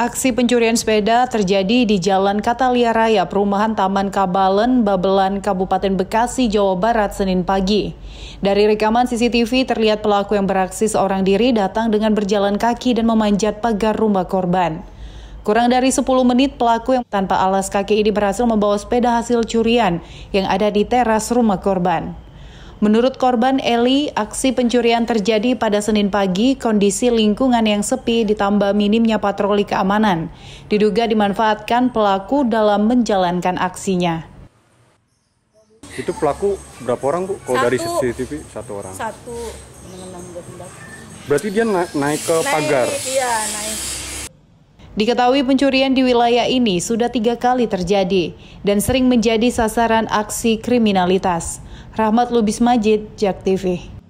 Aksi pencurian sepeda terjadi di Jalan Katalia Raya, Perumahan Taman Kabalen, Babelan, Kabupaten Bekasi, Jawa Barat, Senin pagi. Dari rekaman CCTV terlihat pelaku yang beraksi seorang diri datang dengan berjalan kaki dan memanjat pagar rumah korban. Kurang dari 10 menit, pelaku yang tanpa alas kaki ini berhasil membawa sepeda hasil curian yang ada di teras rumah korban. Menurut korban Eli, aksi pencurian terjadi pada Senin pagi, kondisi lingkungan yang sepi ditambah minimnya patroli keamanan. Diduga dimanfaatkan pelaku dalam menjalankan aksinya. Itu pelaku berapa orang, Bu? Kalau satu. dari CCTV, satu orang. Satu. Berarti dia naik ke naik, pagar? Iya, naik Diketahui pencurian di wilayah ini sudah tiga kali terjadi dan sering menjadi sasaran aksi kriminalitas. Rahmat Lubis Majid, Jak TV.